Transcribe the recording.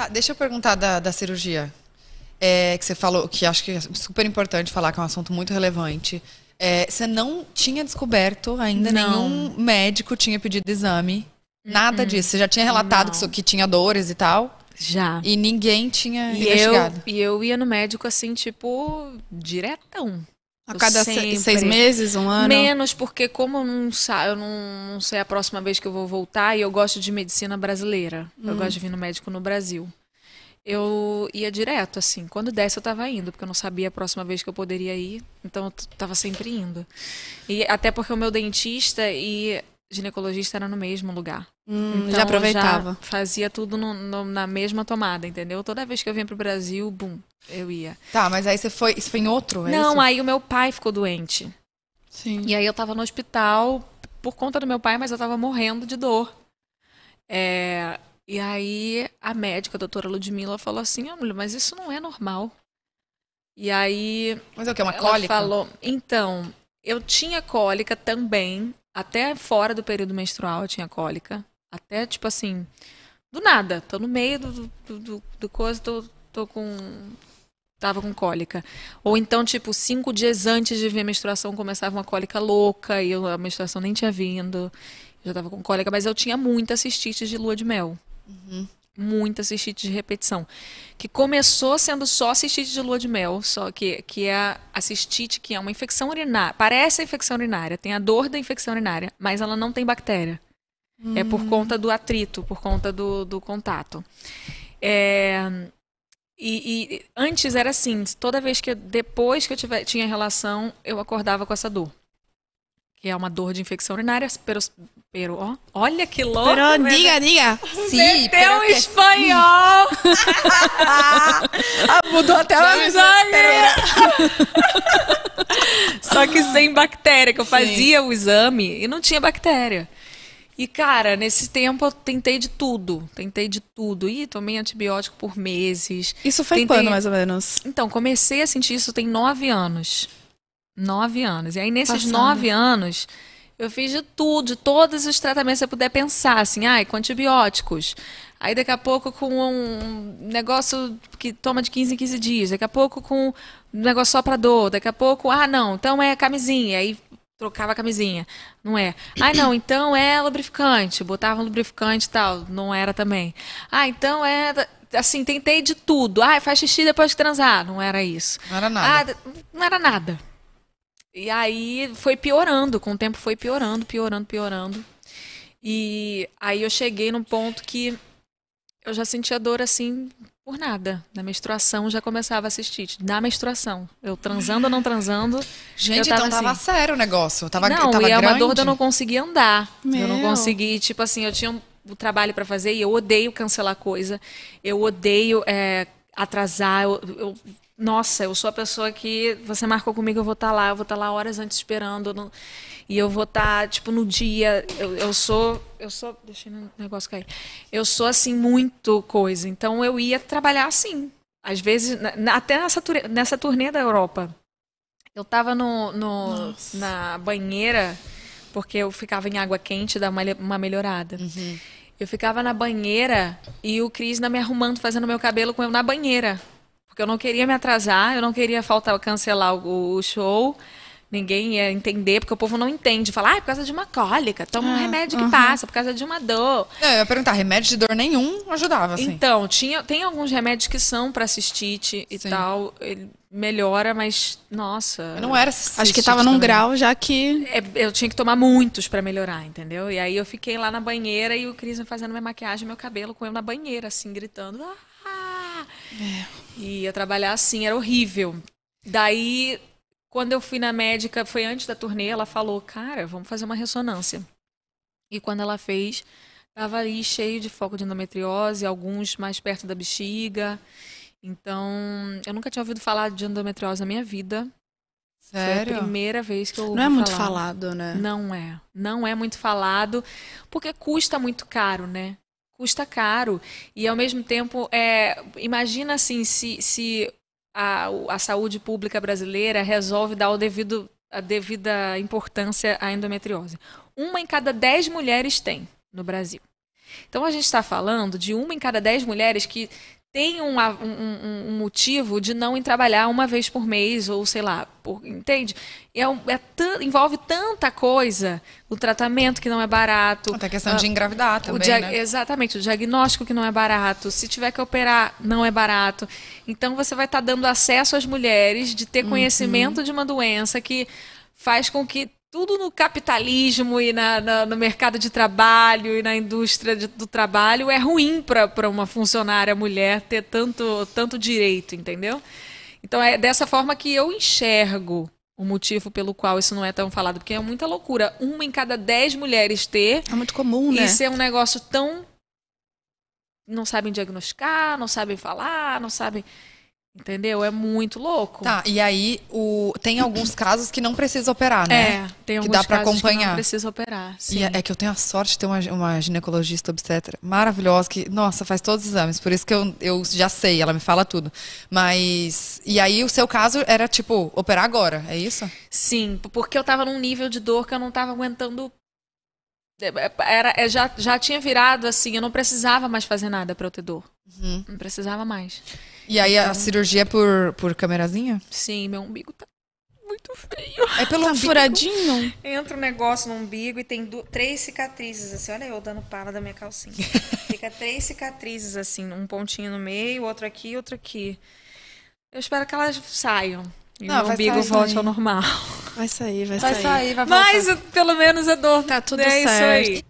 Tá, deixa eu perguntar da, da cirurgia. É, que você falou, que acho que é super importante falar, que é um assunto muito relevante. É, você não tinha descoberto ainda, não. nenhum médico tinha pedido exame. Nada disso. Você já tinha relatado que, que, tinha dores e tal? Já. E ninguém tinha e investigado. Eu, e eu ia no médico assim, tipo, diretão. A cada sempre. seis meses, um ano? Menos, porque como eu não, eu não, sei a próxima vez que eu vou voltar, e eu gosto de medicina brasileira. Hum. Eu gosto de vir no médico no Brasil. Eu ia direto, assim. Quando desse, eu estava indo, porque eu não sabia a próxima vez que eu poderia ir. Então, eu estava sempre indo. E até porque o meu dentista e ginecologista era no mesmo lugar. Hum, então, já aproveitava. Já fazia tudo no, no, na mesma tomada, entendeu? Toda vez que eu vinha pro Brasil, bum, eu ia. Tá, mas aí você foi, isso foi em outro? É não, isso? aí o meu pai ficou doente. Sim. E aí eu tava no hospital por conta do meu pai, mas eu tava morrendo de dor. É, e aí a médica, a doutora Ludmilla, falou assim, ah, mas isso não é normal. E aí... Mas é o que, uma cólica? Ela falou, então, eu tinha cólica também, até fora do período menstrual eu tinha cólica. Até, tipo assim, do nada. Tô no meio do, do, do, do coisa, tô tô com. Tava com cólica. Ou então, tipo, cinco dias antes de ver a menstruação, começava uma cólica louca e eu, a menstruação nem tinha vindo. Eu já tava com cólica, mas eu tinha muita cistite de lua de mel. Uhum. Muita cistite de repetição. Que começou sendo só cistite de lua de mel, só que, que é a, a cistite, que é uma infecção urinária. Parece a infecção urinária, tem a dor da infecção urinária, mas ela não tem bactéria. Uhum. É por hum. conta do atrito, por conta do, do contato. É, e, e, antes era assim, toda vez que eu, depois que eu tiver, tinha relação, eu acordava com essa dor. Que é uma dor de infecção urinária, pero, pero ó, olha que louco. Pero, né? diga, diga. Sim, Meteu é pero é espanhol. ah, mudou até a maneira. É Só que sem bactéria, que eu fazia o exame e não tinha bactéria. E, cara, nesse tempo eu tentei de tudo. Tentei de tudo. E tomei antibiótico por meses. Isso foi tentei... quando, mais ou menos? Então, comecei a sentir isso tem nove anos. Nove anos. E aí, nesses Passando. nove anos, eu fiz de tudo, de todos os tratamentos que você puder pensar, assim, ai, com antibióticos. Aí daqui a pouco com um negócio que toma de 15 em 15 dias, daqui a pouco com um negócio só para dor, daqui a pouco, ah, não, então é camisinha. Aí trocava a camisinha. Não é. Ah, não, então é lubrificante. Botava um lubrificante e tal. Não era também. Ah, então é. Assim, tentei de tudo. Ah, faz xixi depois de transar. Não era isso. Não era nada. Ah, não era nada. E aí foi piorando. Com o tempo foi piorando, piorando, piorando. E aí eu cheguei num ponto que eu já sentia dor assim por nada. Na menstruação já começava a assistir. Na menstruação. Eu transando ou não transando. Gente, tava então tava assim. sério o negócio. Eu tava, não, eu tava e é uma dor que eu não conseguia andar. Meu. Eu não consegui, tipo assim, eu tinha o um trabalho para fazer e eu odeio cancelar coisa. Eu odeio é, atrasar. Eu, eu nossa, eu sou a pessoa que você marcou comigo, eu vou estar tá lá, eu vou estar tá lá horas antes esperando. Não, e eu vou estar, tá, tipo, no dia. Eu, eu sou. Eu sou. Deixa o negócio cair. Eu sou, assim, muito coisa. Então eu ia trabalhar assim. Às vezes, na, até nessa, nessa turnê da Europa. Eu tava no, no na banheira, porque eu ficava em água quente, dá uma, uma melhorada. Uhum. Eu ficava na banheira e o Cris na me arrumando, fazendo meu cabelo com eu na banheira porque eu não queria me atrasar, eu não queria faltar cancelar o, o show. Ninguém ia entender, porque o povo não entende. Fala, ah, é por causa de uma cólica, toma ah, um remédio que uh -huh. passa, por causa de uma dor. Não, é, eu ia perguntar, remédio de dor nenhum ajudava, assim. Então, tinha, tem alguns remédios que são para cistite e Sim. tal. Ele melhora, mas, nossa. Eu não era cistite Acho que estava num grau já que. É, eu tinha que tomar muitos para melhorar, entendeu? E aí eu fiquei lá na banheira e o Cris fazendo minha maquiagem, meu cabelo com eu na banheira, assim, gritando. Ah! É. E ia trabalhar assim, era horrível. Daí, quando eu fui na médica, foi antes da turnê, ela falou: Cara, vamos fazer uma ressonância. E quando ela fez, tava ali cheio de foco de endometriose, alguns mais perto da bexiga. Então, eu nunca tinha ouvido falar de endometriose na minha vida. Sério? Foi a primeira vez que eu ouvi Não é muito falado, né? Não é. Não é muito falado, porque custa muito caro, né? custa caro. E, ao mesmo tempo, é, imagina assim, se, se a, a saúde pública brasileira resolve dar o devido, a devida importância à endometriose. Uma em cada dez mulheres tem no Brasil. Então, a gente está falando de uma em cada dez mulheres que tem um, um, um, motivo de não ir trabalhar uma vez por mês ou sei lá, por, entende? É, é envolve tanta coisa, o tratamento que não é barato, até a questão de ah, engravidar também, né? Exatamente, o diagnóstico que não é barato, se tiver que operar não é barato. Então você vai estar tá dando acesso às mulheres de ter uhum. conhecimento uhum. de uma doença que faz com que tudo no capitalismo e na, na, no mercado de trabalho e na indústria de, do trabalho é ruim para uma funcionária mulher ter tanto, tanto direito, entendeu? Então é dessa forma que eu enxergo o motivo pelo qual isso não é tão falado, porque é muita loucura. Uma em cada dez mulheres ter. É muito comum, né? E ser é um negócio tão. Não sabem diagnosticar, não sabem falar, não sabem. Entendeu? É muito louco. Tá, e aí o... tem alguns casos que não precisa operar, né? É, tem alguns que dá pra acompanhar. que não precisa operar, sim. E é, é que eu tenho a sorte de ter uma, uma ginecologista obstetra maravilhosa que, nossa, faz todos os exames, por isso que eu, eu já sei, ela me fala tudo. Mas, e aí o seu caso era tipo, operar agora, é isso? Sim, porque eu tava num nível de dor que eu não tava aguentando é, é, era é, já, já tinha virado assim, eu não precisava mais fazer nada para eu ter dor. Uhum. Não precisava mais. E aí a cirurgia é por, por camerazinha? Sim, meu umbigo tá muito feio. É pelo tá furadinho? Entra um negócio no umbigo e tem três cicatrizes assim. Olha eu dando pala da minha calcinha. Fica três cicatrizes assim, um pontinho no meio, outro aqui, outro aqui. Eu espero que elas saiam. E Não, o umbigo volte ao normal. Vai sair, vai, vai sair. sair vai Mas pelo menos a é dor. Tá tudo é certo. Isso aí.